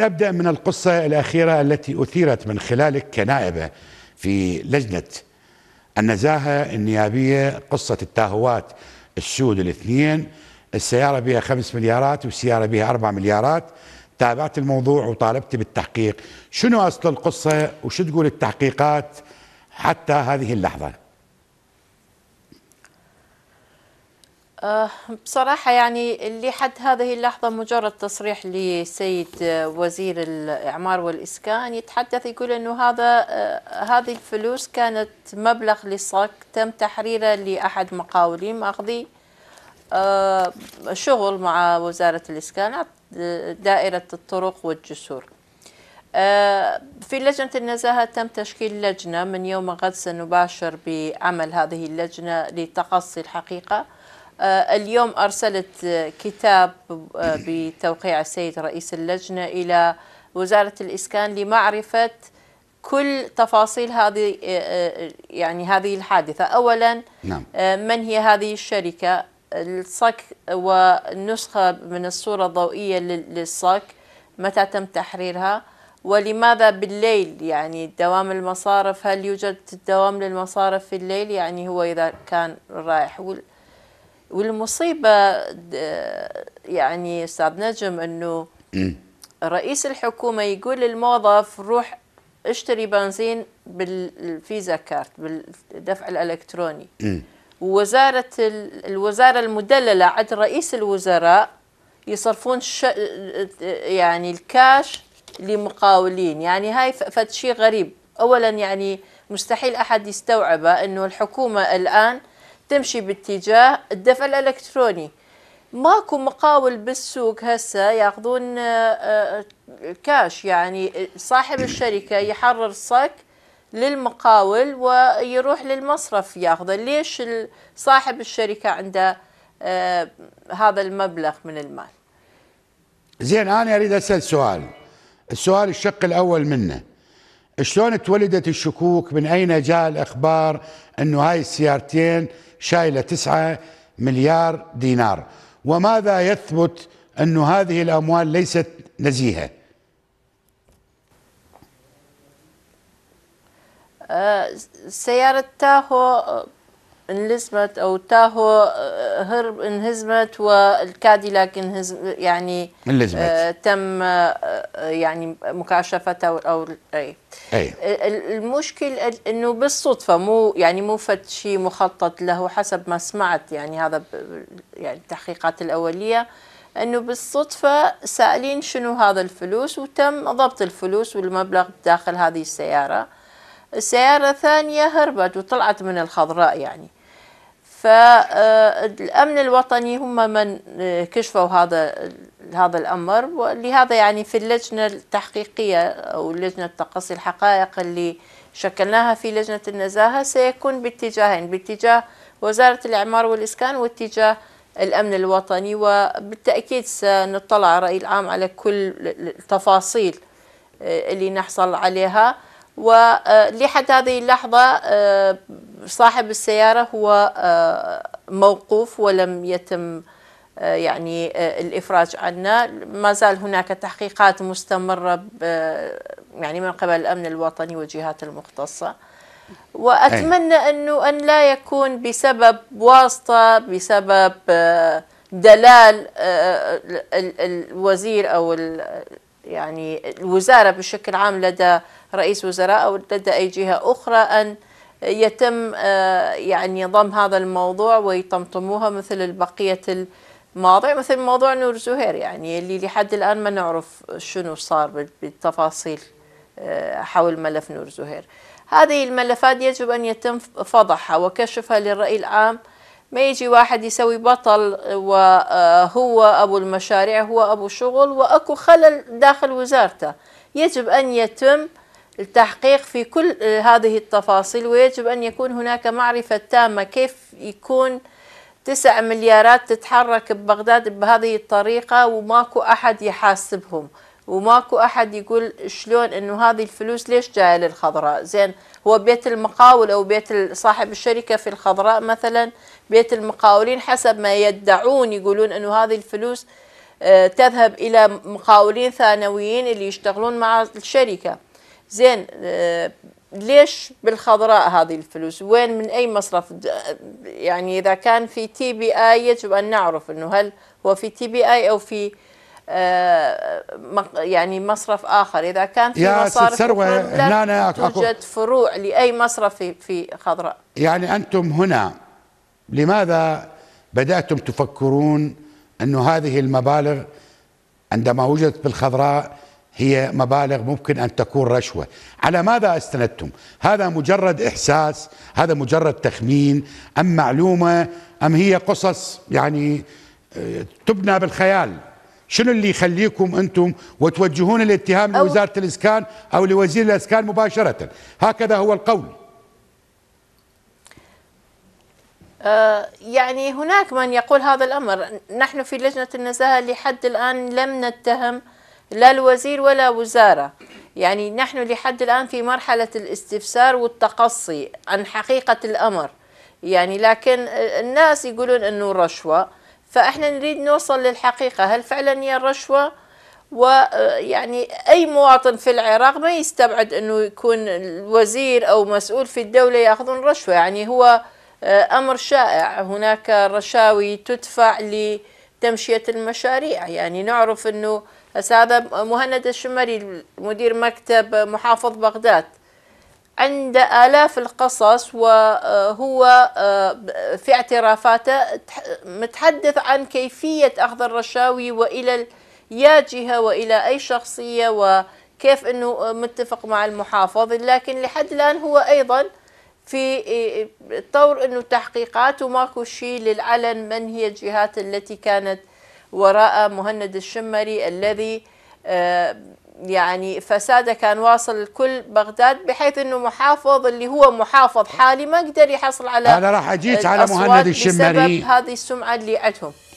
نبدأ من القصة الأخيرة التي أثيرت من خلالك كنائبة في لجنة النزاهة النيابية قصة التاهوات السود الاثنين السيارة بها خمس مليارات والسيارة بها أربع مليارات تابعت الموضوع وطالبت بالتحقيق شنو أصل القصة وشو تقول التحقيقات حتى هذه اللحظة بصراحة يعني لحد هذه اللحظة مجرد تصريح لسيد وزير الإعمار والإسكان يتحدث يقول أنه هذا هذه الفلوس كانت مبلغ لصك تم تحريره لأحد مقاولين ماخذي شغل مع وزارة الإسكان دائرة الطرق والجسور في لجنة النزاهة تم تشكيل لجنة من يوم غد سنباشر بعمل هذه اللجنة لتقصي الحقيقة آه، اليوم أرسلت آه، كتاب آه، بتوقيع السيد رئيس اللجنة إلى وزارة الإسكان لمعرفة كل تفاصيل هذه يعني هذه الحادثة أولا نعم. من هي هذه الشركة الصك ونسخة من الصورة الضوئية للصك متى تم تحريرها ولماذا بالليل يعني دوام المصارف هل يوجد دوام للمصارف في الليل يعني هو إذا كان رايح والمصيبة يعني أستاذ نجم أنه رئيس الحكومة يقول للموظف روح اشتري بنزين بالفيزا كارت بالدفع الإلكتروني ووزارة الوزارة المدللة عند رئيس الوزراء يصرفون ش... يعني الكاش لمقاولين يعني هاي فد شيء غريب أولا يعني مستحيل أحد يستوعبه أنه الحكومة الآن تمشي باتجاه الدفع الالكتروني ماكو مقاول بالسوق هسه ياخذون كاش آه، آه، يعني صاحب الشركه يحرر صك للمقاول ويروح للمصرف ياخذه ليش صاحب الشركه عنده آه، هذا المبلغ من المال زين انا اريد اسال سؤال السؤال الشق الاول منه شلون اتولدت الشكوك من أين جاء الإخبار أنه هاي السيارتين شايلة تسعة مليار دينار وماذا يثبت انه هذه الأموال ليست نزيهة أه، سيارة تاهو انلزمت او تاهو آه، هرب انهزمت والكاديلاك انهزم يعني انلزمت آه تم آه, آه، يعني مكاشفتها او اي أي. المشكل انه بالصدفه مو يعني مو فد شيء مخطط له حسب ما سمعت يعني هذا يعني التحقيقات الاوليه انه بالصدفه سائلين شنو هذا الفلوس وتم ضبط الفلوس والمبلغ داخل هذه السياره السياره الثانية هربت وطلعت من الخضراء يعني فالامن الوطني هم من آه، كشفوا هذا هذا الامر ولهذا يعني في اللجنه التحقيقيه او لجنه تقصي الحقائق اللي شكلناها في لجنه النزاهه سيكون باتجاهين باتجاه وزاره الاعمار والاسكان واتجاه الامن الوطني وبالتاكيد سنطلع الراي العام على كل التفاصيل آه، اللي نحصل عليها ولحد هذه اللحظة آه، صاحب السيارة هو آه، موقوف ولم يتم آه، يعني الإفراج عنه ما زال هناك تحقيقات مستمرة يعني من قبل الأمن الوطني والجهات المختصة وأتمنى أنه أن لا يكون بسبب واسطة بسبب دلال الوزير أو يعني الوزارة بشكل عام لدى رئيس وزراء أو لدى أي جهة أخرى أن يتم آه، يعني ضم هذا الموضوع ويطمطموها مثل بقية المواضيع مثل موضوع نور زهير يعني اللي لحد الآن ما نعرف شنو صار بالتفاصيل آه، حول ملف نور زهير هذه الملفات يجب أن يتم فضحها وكشفها للرأي العام ما يجي واحد يسوي بطل وهو آه، أبو المشاريع هو أبو شغل وأكو خلل داخل وزارته يجب أن يتم التحقيق في كل آه، هذه التفاصيل ويجب أن يكون هناك معرفة تامة كيف يكون تسع مليارات تتحرك ببغداد بهذه الطريقة وماكو أحد يحاسبهم وماكو أحد يقول شلون إنه هذه الفلوس ليش جاية للخضراء زين هو بيت المقاول أو بيت صاحب الشركة في الخضراء مثلا بيت المقاولين حسب ما يدعون يقولون إنه هذه الفلوس آه، تذهب إلى مقاولين ثانويين اللي يشتغلون مع الشركة زين آه، ليش بالخضراء هذه الفلوس وين من أي مصرف يعني إذا كان في تي بي آي يجب أن نعرف أنه هل هو في تي بي آي أو في آه، يعني مصرف اخر اذا كان في مصارف ثروه توجد فروع لاي مصرف في, في خضراء يعني انتم هنا لماذا بداتم تفكرون انه هذه المبالغ عندما وجدت بالخضراء هي مبالغ ممكن أن تكون رشوة على ماذا أستندتم هذا مجرد إحساس هذا مجرد تخمين أم معلومة أم هي قصص يعني آه، تبنى بالخيال شنو اللي يخليكم انتم وتوجهون الاتهام لوزاره الاسكان او لوزير الاسكان مباشره هكذا هو القول آه، يعني هناك من يقول هذا الامر نحن في لجنه النزاهه لحد الان لم نتهم لا الوزير ولا وزارة يعني نحن لحد الآن في مرحلة الاستفسار والتقصي عن حقيقة الأمر يعني لكن الناس يقولون أنه رشوة فإحنا نريد نوصل للحقيقة هل فعلا هي الرشوة ويعني أي مواطن في العراق ما يستبعد أنه يكون الوزير أو مسؤول في الدولة يأخذون رشوة يعني هو آه، أمر شائع هناك رشاوي تدفع لتمشية المشاريع يعني نعرف أنه هذا مهند الشمري مدير مكتب محافظ بغداد عند آلاف القصص وهو آه، في اعترافاته متحدث عن كيفية أخذ الرشاوي وإلى يا جهة وإلى أي شخصية وكيف أنه متفق مع المحافظ لكن لحد الآن هو أيضا في آه، طور أنه تحقيقات وماكو شيء للعلن من هي الجهات التي كانت وراء مهند الشمري الذي آه، يعني فساده كان واصل كل بغداد بحيث انه محافظ اللي هو محافظ حالي ما قدر يحصل على انا راح اجيت على مهند الشمري بسبب هذه السمعه اللي عندهم